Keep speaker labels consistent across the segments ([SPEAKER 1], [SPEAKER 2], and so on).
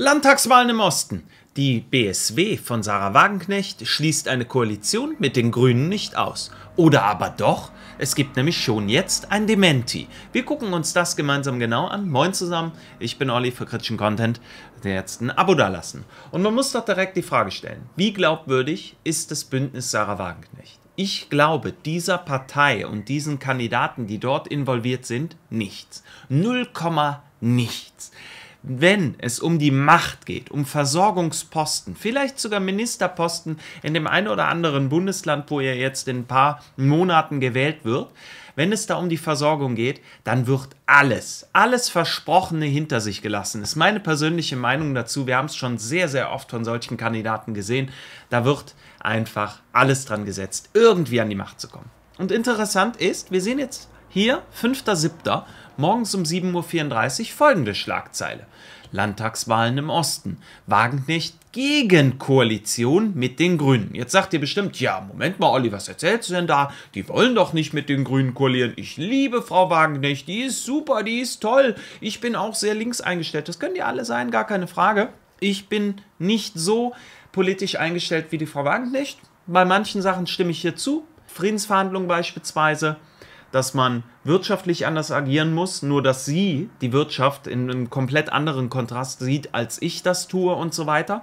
[SPEAKER 1] Landtagswahlen im Osten. Die BSW von Sarah Wagenknecht schließt eine Koalition mit den Grünen nicht aus. Oder aber doch? Es gibt nämlich schon jetzt ein Dementi. Wir gucken uns das gemeinsam genau an. Moin zusammen, ich bin Olli für kritischen Content. jetzt ein Abo dalassen. Und man muss doch direkt die Frage stellen: Wie glaubwürdig ist das Bündnis Sarah Wagenknecht? Ich glaube dieser Partei und diesen Kandidaten, die dort involviert sind, nichts. 0, nichts wenn es um die Macht geht, um Versorgungsposten, vielleicht sogar Ministerposten in dem einen oder anderen Bundesland, wo ihr jetzt in ein paar Monaten gewählt wird, wenn es da um die Versorgung geht, dann wird alles, alles Versprochene hinter sich gelassen. Das Ist meine persönliche Meinung dazu. Wir haben es schon sehr, sehr oft von solchen Kandidaten gesehen. Da wird einfach alles dran gesetzt, irgendwie an die Macht zu kommen. Und interessant ist, wir sehen jetzt hier 5.7 morgens um 7.34 Uhr folgende Schlagzeile. Landtagswahlen im Osten. Wagenknecht gegen Koalition mit den Grünen. Jetzt sagt ihr bestimmt, ja, Moment mal, Olli, was erzählst du denn da? Die wollen doch nicht mit den Grünen koalieren. Ich liebe Frau Wagenknecht, die ist super, die ist toll. Ich bin auch sehr links eingestellt. Das können die alle sein, gar keine Frage. Ich bin nicht so politisch eingestellt wie die Frau Wagenknecht. Bei manchen Sachen stimme ich hier zu. Friedensverhandlungen beispielsweise dass man wirtschaftlich anders agieren muss, nur dass sie die Wirtschaft in einem komplett anderen Kontrast sieht, als ich das tue und so weiter.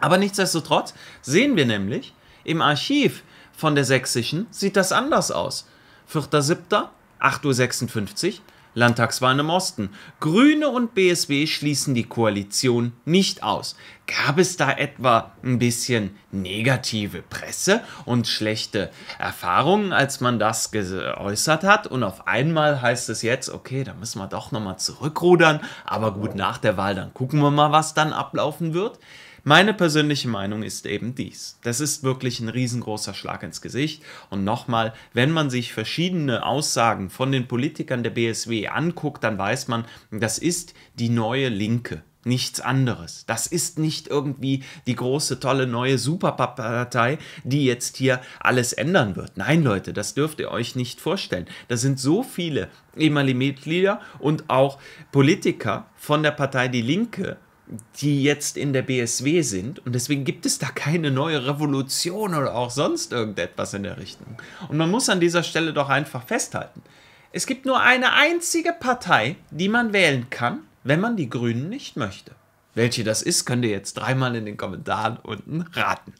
[SPEAKER 1] Aber nichtsdestotrotz sehen wir nämlich, im Archiv von der Sächsischen sieht das anders aus. 4.7., 8.56 Uhr Landtagswahlen im Osten. Grüne und BSW schließen die Koalition nicht aus. Gab es da etwa ein bisschen negative Presse und schlechte Erfahrungen, als man das geäußert hat? Und auf einmal heißt es jetzt, okay, da müssen wir doch nochmal zurückrudern. Aber gut, nach der Wahl, dann gucken wir mal, was dann ablaufen wird. Meine persönliche Meinung ist eben dies. Das ist wirklich ein riesengroßer Schlag ins Gesicht. Und nochmal, wenn man sich verschiedene Aussagen von den Politikern der BSW anguckt, dann weiß man, das ist die neue Linke nichts anderes. Das ist nicht irgendwie die große, tolle, neue Superpartei, die jetzt hier alles ändern wird. Nein, Leute, das dürft ihr euch nicht vorstellen. Da sind so viele ehemalige Mitglieder und auch Politiker von der Partei Die Linke, die jetzt in der BSW sind und deswegen gibt es da keine neue Revolution oder auch sonst irgendetwas in der Richtung. Und man muss an dieser Stelle doch einfach festhalten, es gibt nur eine einzige Partei, die man wählen kann, wenn man die Grünen nicht möchte. Welche das ist, könnt ihr jetzt dreimal in den Kommentaren unten raten.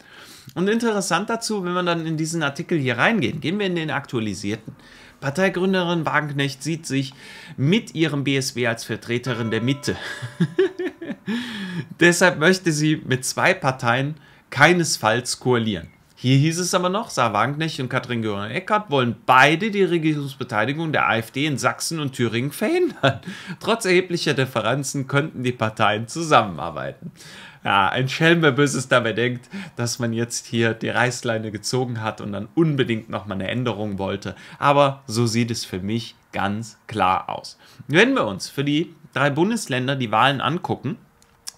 [SPEAKER 1] Und interessant dazu, wenn wir dann in diesen Artikel hier reingehen, gehen wir in den aktualisierten. Parteigründerin Wagenknecht sieht sich mit ihrem BSW als Vertreterin der Mitte. Deshalb möchte sie mit zwei Parteien keinesfalls koalieren. Hier hieß es aber noch, Sarah Wagenknecht und Katrin Göring-Eckardt wollen beide die Regierungsbeteiligung der AfD in Sachsen und Thüringen verhindern. Trotz erheblicher Differenzen könnten die Parteien zusammenarbeiten. Ja, ein Schelm, wer Böses dabei denkt, dass man jetzt hier die Reißleine gezogen hat und dann unbedingt nochmal eine Änderung wollte. Aber so sieht es für mich ganz klar aus. Wenn wir uns für die drei Bundesländer die Wahlen angucken,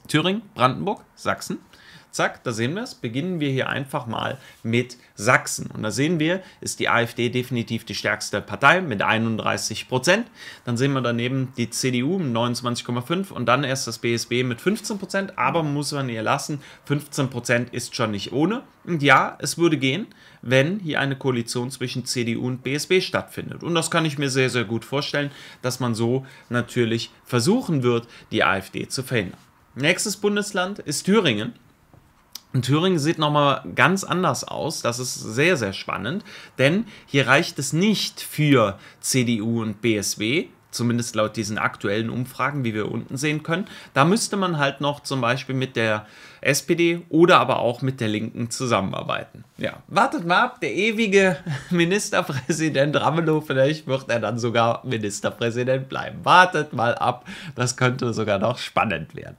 [SPEAKER 1] Thüringen, Brandenburg, Sachsen. Zack, da sehen wir es. Beginnen wir hier einfach mal mit Sachsen. Und da sehen wir, ist die AfD definitiv die stärkste Partei mit 31 Prozent. Dann sehen wir daneben die CDU mit 29,5 und dann erst das BSB mit 15 Prozent. Aber muss man ihr lassen, 15 Prozent ist schon nicht ohne. Und ja, es würde gehen, wenn hier eine Koalition zwischen CDU und BSB stattfindet. Und das kann ich mir sehr, sehr gut vorstellen, dass man so natürlich versuchen wird, die AfD zu verhindern. Nächstes Bundesland ist Thüringen. Und Thüringen sieht nochmal ganz anders aus. Das ist sehr, sehr spannend, denn hier reicht es nicht für CDU und BSW, zumindest laut diesen aktuellen Umfragen, wie wir unten sehen können. Da müsste man halt noch zum Beispiel mit der SPD oder aber auch mit der Linken zusammenarbeiten. Ja, wartet mal ab, der ewige Ministerpräsident Ramelow, vielleicht wird er dann sogar Ministerpräsident bleiben. Wartet mal ab, das könnte sogar noch spannend werden.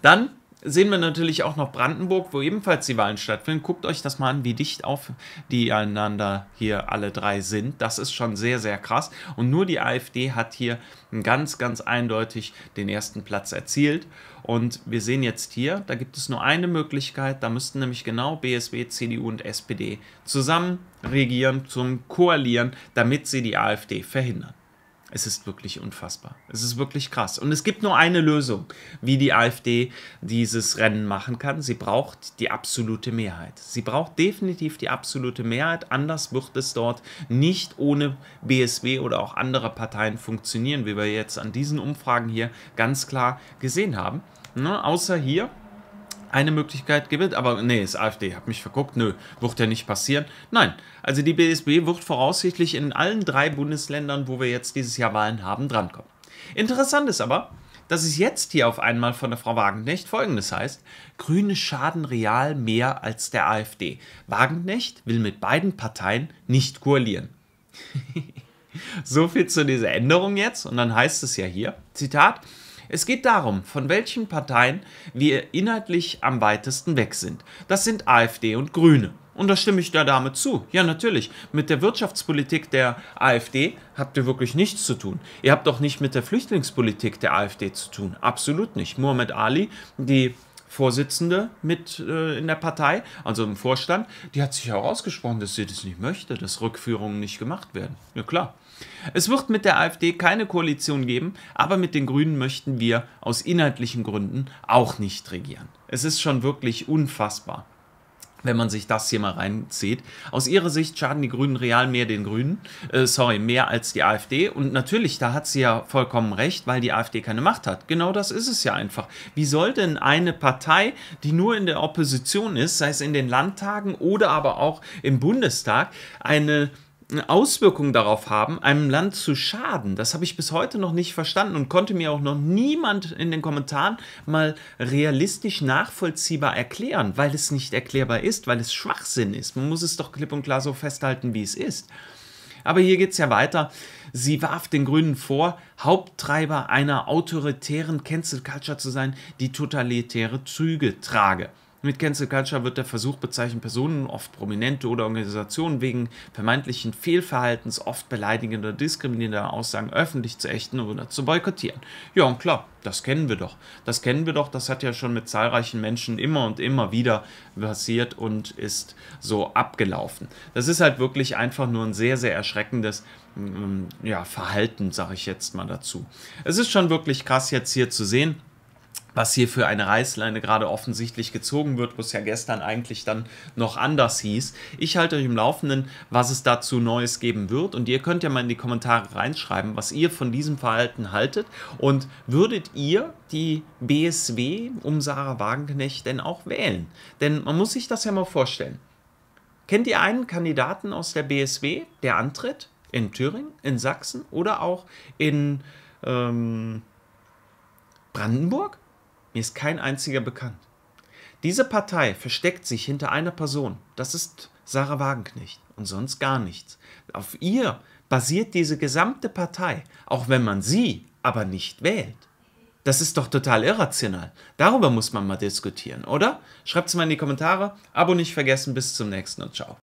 [SPEAKER 1] Dann sehen wir natürlich auch noch Brandenburg, wo ebenfalls die Wahlen stattfinden. Guckt euch das mal an, wie dicht auf die einander hier alle drei sind. Das ist schon sehr, sehr krass. Und nur die AfD hat hier ganz, ganz eindeutig den ersten Platz erzielt. Und wir sehen jetzt hier, da gibt es nur eine Möglichkeit, da müssten nämlich genau BSW, CDU und SPD zusammen regieren, zum Koalieren, damit sie die AfD verhindern. Es ist wirklich unfassbar. Es ist wirklich krass. Und es gibt nur eine Lösung, wie die AfD dieses Rennen machen kann. Sie braucht die absolute Mehrheit. Sie braucht definitiv die absolute Mehrheit. Anders wird es dort nicht ohne BSW oder auch andere Parteien funktionieren, wie wir jetzt an diesen Umfragen hier ganz klar gesehen haben. Ne? Außer hier eine Möglichkeit gewinnt, aber nee, ist AfD, hab mich verguckt, nö, wird ja nicht passieren. Nein, also die BSB wird voraussichtlich in allen drei Bundesländern, wo wir jetzt dieses Jahr Wahlen haben, drankommen. Interessant ist aber, dass es jetzt hier auf einmal von der Frau Wagenknecht folgendes heißt: Grüne schaden real mehr als der AfD. Wagenknecht will mit beiden Parteien nicht koalieren. so viel zu dieser Änderung jetzt. Und dann heißt es ja hier: Zitat. Es geht darum, von welchen Parteien wir inhaltlich am weitesten weg sind. Das sind AfD und Grüne. Und da stimme ich der Dame zu. Ja, natürlich. Mit der Wirtschaftspolitik der AfD habt ihr wirklich nichts zu tun. Ihr habt auch nicht mit der Flüchtlingspolitik der AfD zu tun. Absolut nicht. Muhammad Ali, die Vorsitzende mit äh, in der Partei, also im Vorstand, die hat sich auch ausgesprochen, dass sie das nicht möchte, dass Rückführungen nicht gemacht werden. Ja klar, es wird mit der AfD keine Koalition geben, aber mit den Grünen möchten wir aus inhaltlichen Gründen auch nicht regieren. Es ist schon wirklich unfassbar wenn man sich das hier mal reinzieht. Aus ihrer Sicht schaden die Grünen real mehr den Grünen, äh, sorry, mehr als die AfD. Und natürlich, da hat sie ja vollkommen recht, weil die AfD keine Macht hat. Genau das ist es ja einfach. Wie soll denn eine Partei, die nur in der Opposition ist, sei es in den Landtagen oder aber auch im Bundestag, eine Auswirkungen darauf haben, einem Land zu schaden. Das habe ich bis heute noch nicht verstanden und konnte mir auch noch niemand in den Kommentaren mal realistisch nachvollziehbar erklären, weil es nicht erklärbar ist, weil es Schwachsinn ist. Man muss es doch klipp und klar so festhalten, wie es ist. Aber hier geht es ja weiter. Sie warf den Grünen vor, Haupttreiber einer autoritären Cancel Culture zu sein, die totalitäre Züge trage. Mit Cancel Culture wird der Versuch bezeichnet, Personen, oft Prominente oder Organisationen wegen vermeintlichen Fehlverhaltens, oft beleidigender, diskriminierender Aussagen öffentlich zu ächten oder zu boykottieren. Ja, und klar, das kennen wir doch. Das kennen wir doch, das hat ja schon mit zahlreichen Menschen immer und immer wieder passiert und ist so abgelaufen. Das ist halt wirklich einfach nur ein sehr, sehr erschreckendes mm, mm, ja, Verhalten, sage ich jetzt mal dazu. Es ist schon wirklich krass jetzt hier zu sehen was hier für eine Reißleine gerade offensichtlich gezogen wird, wo es ja gestern eigentlich dann noch anders hieß. Ich halte euch im Laufenden, was es dazu Neues geben wird und ihr könnt ja mal in die Kommentare reinschreiben, was ihr von diesem Verhalten haltet und würdet ihr die BSW um Sarah Wagenknecht denn auch wählen? Denn man muss sich das ja mal vorstellen. Kennt ihr einen Kandidaten aus der BSW, der antritt in Thüringen, in Sachsen oder auch in ähm, Brandenburg? Mir ist kein einziger bekannt. Diese Partei versteckt sich hinter einer Person. Das ist Sarah Wagenknecht und sonst gar nichts. Auf ihr basiert diese gesamte Partei, auch wenn man sie aber nicht wählt. Das ist doch total irrational. Darüber muss man mal diskutieren, oder? Schreibt es mal in die Kommentare. Abo nicht vergessen. Bis zum nächsten und ciao.